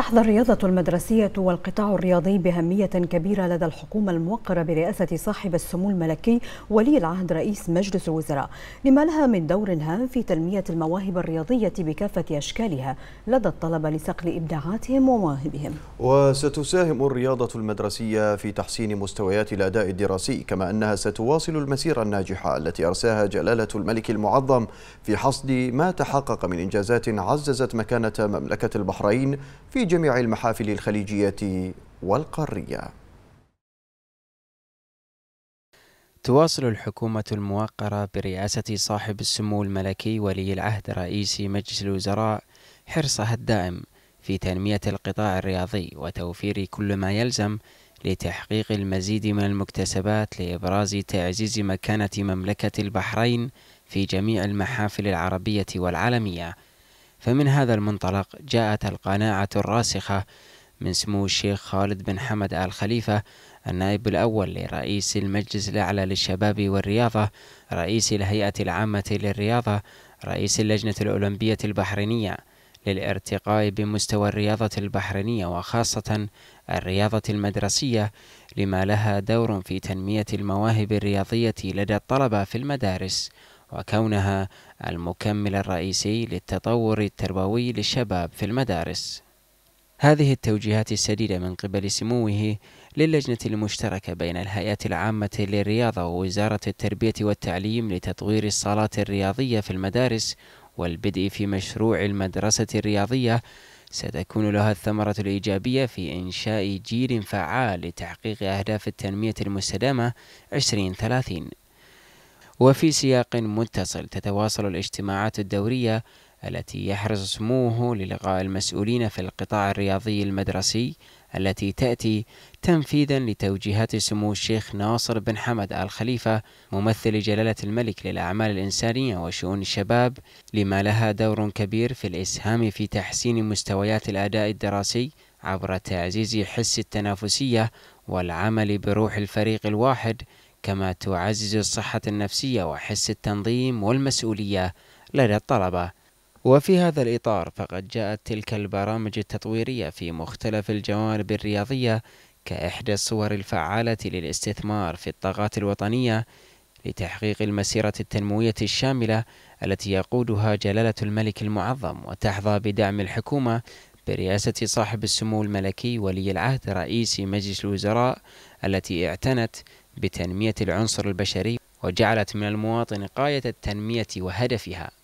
تحظى الرياضة المدرسية والقطاع الرياضي بأهمية كبيرة لدى الحكومة الموقرة برئاسة صاحب السمو الملكي ولي العهد رئيس مجلس الوزراء لما لها من دور هام في تنمية المواهب الرياضية بكافة أشكالها لدى الطلبة لصقل إبداعاتهم ومواهبهم وستساهم الرياضة المدرسية في تحسين مستويات الأداء الدراسي كما أنها ستواصل المسيرة الناجحة التي أرساها جلالة الملك المعظم في حصد ما تحقق من إنجازات عززت مكانة مملكة البحرين في جميع المحافل الخليجية والقارية تواصل الحكومة الموقرة برئاسة صاحب السمو الملكي ولي العهد رئيس مجلس الوزراء حرصها الدائم في تنمية القطاع الرياضي وتوفير كل ما يلزم لتحقيق المزيد من المكتسبات لإبراز تعزيز مكانة مملكة البحرين في جميع المحافل العربية والعالمية فمن هذا المنطلق جاءت القناعة الراسخة من سمو الشيخ خالد بن حمد آل خليفة النائب الأول لرئيس المجلس الأعلى للشباب والرياضة رئيس الهيئة العامة للرياضة رئيس اللجنة الأولمبية البحرينية للارتقاء بمستوى الرياضة البحرينية وخاصة الرياضة المدرسية لما لها دور في تنمية المواهب الرياضية لدى الطلبة في المدارس وكونها المكمل الرئيسي للتطور التربوي للشباب في المدارس هذه التوجيهات السديدة من قبل سموه للجنة المشتركة بين الهيئة العامة للرياضة ووزارة التربية والتعليم لتطوير الصالات الرياضية في المدارس والبدء في مشروع المدرسة الرياضية ستكون لها الثمرة الإيجابية في إنشاء جيل فعال لتحقيق أهداف التنمية المستدامة 2030 وفي سياق متصل تتواصل الاجتماعات الدورية التي يحرص سموه للقاء المسؤولين في القطاع الرياضي المدرسي التي تأتي تنفيذا لتوجيهات سمو الشيخ ناصر بن حمد آل خليفة ممثل جلالة الملك للأعمال الإنسانية وشؤون الشباب لما لها دور كبير في الإسهام في تحسين مستويات الأداء الدراسي عبر تعزيز حس التنافسية والعمل بروح الفريق الواحد كما تعزز الصحة النفسية وحس التنظيم والمسؤولية لدى الطلبة وفي هذا الإطار فقد جاءت تلك البرامج التطويرية في مختلف الجوانب الرياضية كإحدى الصور الفعالة للاستثمار في الطاقات الوطنية لتحقيق المسيرة التنموية الشاملة التي يقودها جلالة الملك المعظم وتحظى بدعم الحكومة برئاسة صاحب السمو الملكي ولي العهد رئيس مجلس الوزراء التي اعتنت بتنمية العنصر البشري وجعلت من المواطن غاية التنمية وهدفها